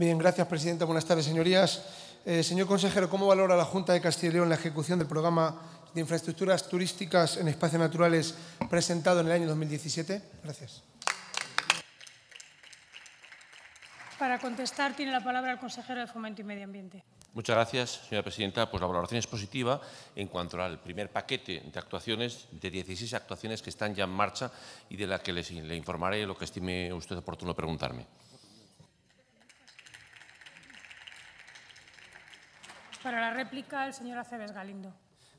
Bien, gracias, presidenta. Buenas tardes, señorías. Eh, señor consejero, ¿cómo valora la Junta de Castilla y León la ejecución del programa de infraestructuras turísticas en espacios naturales presentado en el año 2017? Gracias. Para contestar, tiene la palabra el consejero de Fomento y Medio Ambiente. Muchas gracias, señora presidenta. Pues la valoración es positiva en cuanto al primer paquete de actuaciones, de 16 actuaciones que están ya en marcha y de la que le informaré lo que estime usted oportuno preguntarme. Para la réplica, el señor Aceves Galindo.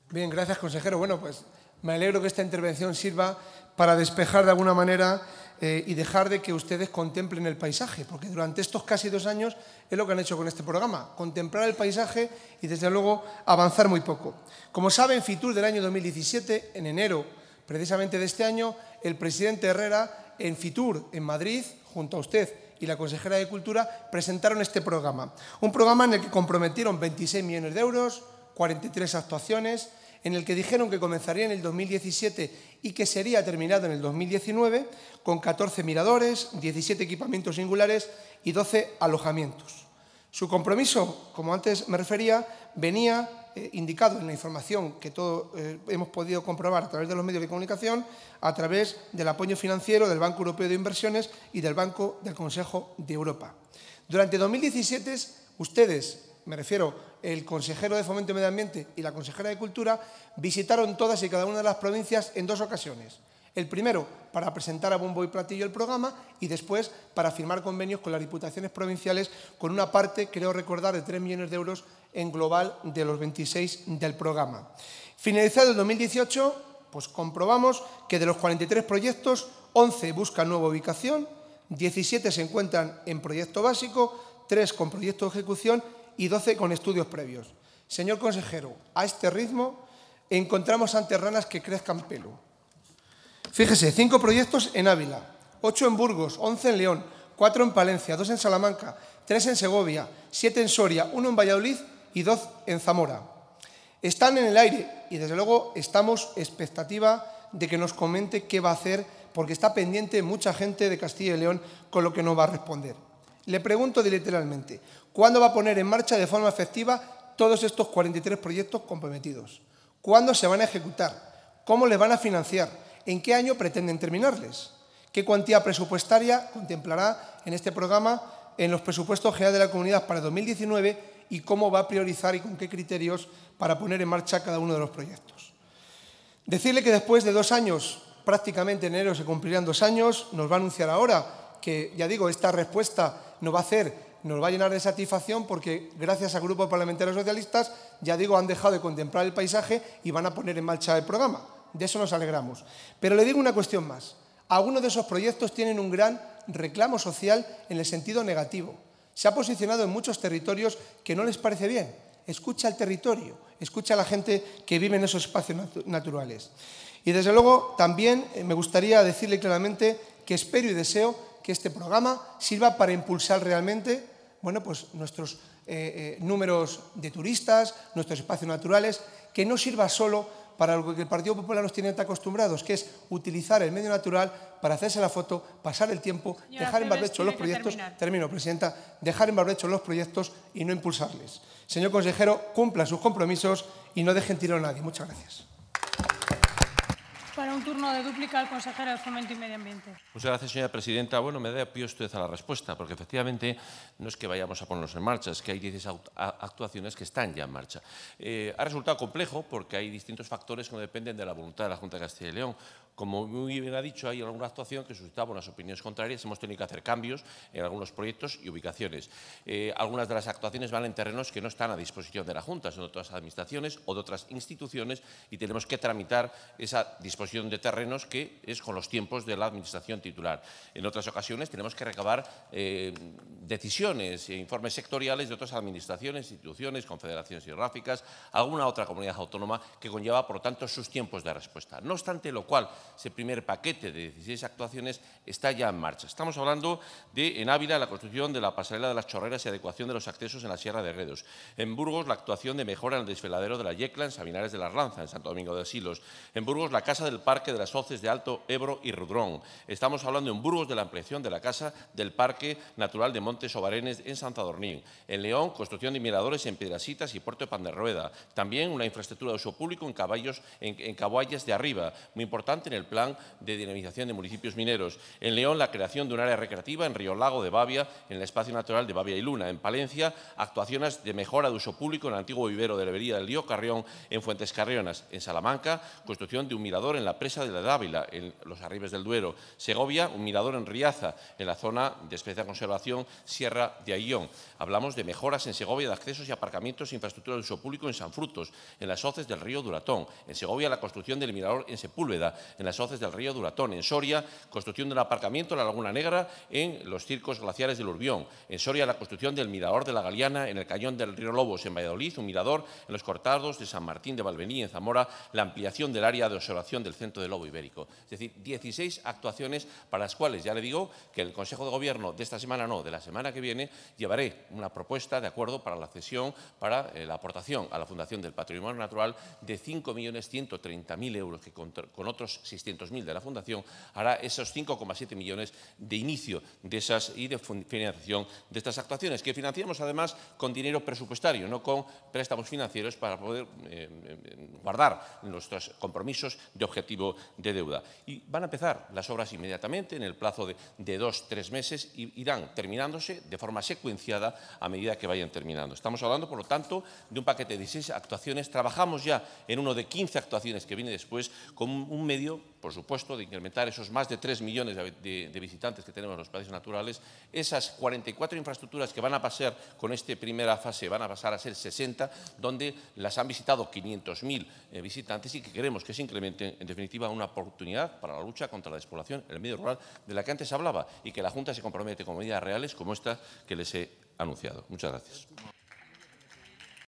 Bien, gracias, consejero. Bueno, pues me alegro que esta intervención sirva para despejar de alguna manera eh, y dejar de que ustedes contemplen el paisaje, porque durante estos casi dos años es lo que han hecho con este programa, contemplar el paisaje y desde luego avanzar muy poco. Como saben, FITUR del año 2017, en enero precisamente de este año, el presidente Herrera en FITUR, en Madrid, junto a usted, y la consejera de Cultura presentaron este programa. Un programa en el que comprometieron 26 millones de euros, 43 actuaciones, en el que dijeron que comenzaría en el 2017 y que sería terminado en el 2019, con 14 miradores, 17 equipamientos singulares y 12 alojamientos. Su compromiso, como antes me refería, venía eh, indicado en la información que todos eh, hemos podido comprobar a través de los medios de comunicación, a través del apoyo financiero del Banco Europeo de Inversiones y del Banco del Consejo de Europa. Durante 2017, ustedes, me refiero el consejero de Fomento y Medio Ambiente y la consejera de Cultura, visitaron todas y cada una de las provincias en dos ocasiones. El primero, para presentar a bombo y platillo el programa y después para firmar convenios con las diputaciones provinciales con una parte, creo recordar, de 3 millones de euros en global de los 26 del programa. Finalizado el 2018, pues comprobamos que de los 43 proyectos, 11 buscan nueva ubicación, 17 se encuentran en proyecto básico, 3 con proyecto de ejecución y 12 con estudios previos. Señor consejero, a este ritmo encontramos ante ranas que crezcan pelo. Fíjese, 5 proyectos en Ávila, 8 en Burgos, 11 en León, 4 en Palencia, 2 en Salamanca, 3 en Segovia, 7 en Soria, 1 en Valladolid y dos en Zamora. Están en el aire y desde luego estamos expectativa de que nos comente qué va a hacer porque está pendiente mucha gente de Castilla y León con lo que nos va a responder. Le pregunto literalmente, ¿cuándo va a poner en marcha de forma efectiva todos estos 43 proyectos comprometidos? ¿Cuándo se van a ejecutar? ¿Cómo les van a financiar? ¿En qué año pretenden terminarles? ¿Qué cuantía presupuestaria contemplará en este programa en los presupuestos generales de la comunidad para 2019 y cómo va a priorizar y con qué criterios para poner en marcha cada uno de los proyectos. Decirle que después de dos años, prácticamente en enero se cumplirán dos años, nos va a anunciar ahora que, ya digo, esta respuesta nos va a hacer nos va a llenar de satisfacción porque gracias al Grupo Parlamentario Socialistas, ya digo, han dejado de contemplar el paisaje y van a poner en marcha el programa. De eso nos alegramos. Pero le digo una cuestión más. Algunos de esos proyectos tienen un gran reclamo social en el sentido negativo. Se ha posicionado en muchos territorios que no les parece bien. Escucha al territorio, escucha a la gente que vive en esos espacios naturales. Y desde luego también eh, me gustaría decirle claramente que espero y deseo que este programa sirva para impulsar realmente bueno, pues nuestros eh, eh, números de turistas, nuestros espacios naturales, que no sirva solo para lo que el Partido Popular nos tiene acostumbrados, que es utilizar el medio natural para hacerse la foto, pasar el tiempo, dejar en barbecho los proyectos, termino, Presidenta, dejar en barbecho los proyectos y no impulsarles. Señor consejero, cumpla sus compromisos y no dejen tirar a nadie. Muchas gracias. Para un turno de dúplica al consejero de Fomento y Medio Ambiente. Muchas gracias, señora presidenta. Bueno, me da pie usted a la respuesta, porque efectivamente no es que vayamos a ponernos en marcha, es que hay 10 actuaciones que están ya en marcha. Eh, ha resultado complejo porque hay distintos factores que no dependen de la voluntad de la Junta de Castilla y León. Como muy bien ha dicho, hay alguna actuación que suscitaba unas opiniones contrarias, hemos tenido que hacer cambios en algunos proyectos y ubicaciones. Eh, algunas de las actuaciones van en terrenos que no están a disposición de la Junta, son de otras administraciones o de otras instituciones y tenemos que tramitar esa disposición de terrenos que es con los tiempos de la administración titular. En otras ocasiones tenemos que recabar eh, decisiones e informes sectoriales de otras administraciones, instituciones, confederaciones geográficas, alguna otra comunidad autónoma que conlleva, por lo tanto, sus tiempos de respuesta. No obstante lo cual, ese primer paquete de 16 actuaciones está ya en marcha. Estamos hablando de, en Ávila, la construcción de la pasarela de las chorreras y adecuación de los accesos en la Sierra de Redos. En Burgos, la actuación de mejora en el desfiladero de la Yecla, en Sabinares de la Ranza, en Santo Domingo de Asilos. En Burgos, la casa del Parque de las Hoces de Alto Ebro y Rudrón. Estamos hablando en Burgos de la ampliación de la casa del Parque Natural de Montes Ovarenes, en Santa En León, construcción de miradores en Piedrasitas y Puerto de Panderrueda. También una infraestructura de uso público en caballos en, en de Arriba. Muy importante en el plan de dinamización de municipios mineros. En León, la creación de un área recreativa en Río Lago de Bavia, en el espacio natural de Bavia y Luna. En Palencia, actuaciones de mejora de uso público en el antiguo vivero de la bebería del Río Carrión, en Fuentes Carrionas. En Salamanca, construcción de un mirador en la presa de la Dávila, en los arribes del Duero. Segovia, un mirador en Riaza, en la zona de especial conservación Sierra de Ayllón. Hablamos de mejoras en Segovia de accesos y aparcamientos e infraestructura de uso público en San Frutos, en las hoces del río Duratón. En Segovia, la construcción del mirador en Sepúlveda, en las hoces del río Duratón. En Soria, construcción del aparcamiento en la Laguna Negra, en los circos glaciares del Urbión. En Soria, la construcción del mirador de la Galeana en el cañón del río Lobos. En Valladolid, un mirador en los cortados de San Martín de Valvení. En Zamora, la ampliación del área de observación del centro del lobo ibérico. Es decir, 16 actuaciones para las cuales, ya le digo, que el Consejo de Gobierno de esta semana no, de la semana que viene, llevaré una propuesta de acuerdo para la cesión, para eh, la aportación a la Fundación del Patrimonio Natural de 5.130.000 euros, que con otros 600.000 de la Fundación, hará esos 5,7 millones de inicio de esas y de financiación de estas actuaciones, que financiamos además con dinero presupuestario, no con préstamos financieros para poder eh, em, em, guardar nuestros compromisos de objetivo de deuda. Y van a empezar las obras inmediatamente, en el plazo de, dos, tres meses, y irán terminándose de forma secuenciada a medida que vayan terminando. Estamos hablando, por lo tanto, de un paquete de 16 actuaciones. Trabajamos ya en uno de 15 actuaciones que viene después con un medio por supuesto, de incrementar esos más de 3 millones de, visitantes que tenemos en los espacios naturales, esas 44 infraestructuras que van a pasar con esta primera fase, van a pasar a ser 60, donde las han visitado 500.000 eh, visitantes y que queremos que se incremente en definitiva, una oportunidad para la lucha contra la despoblación en el medio rural de la que antes hablaba y que la Junta se compromete con medidas reales como esta que les he anunciado. Muchas gracias.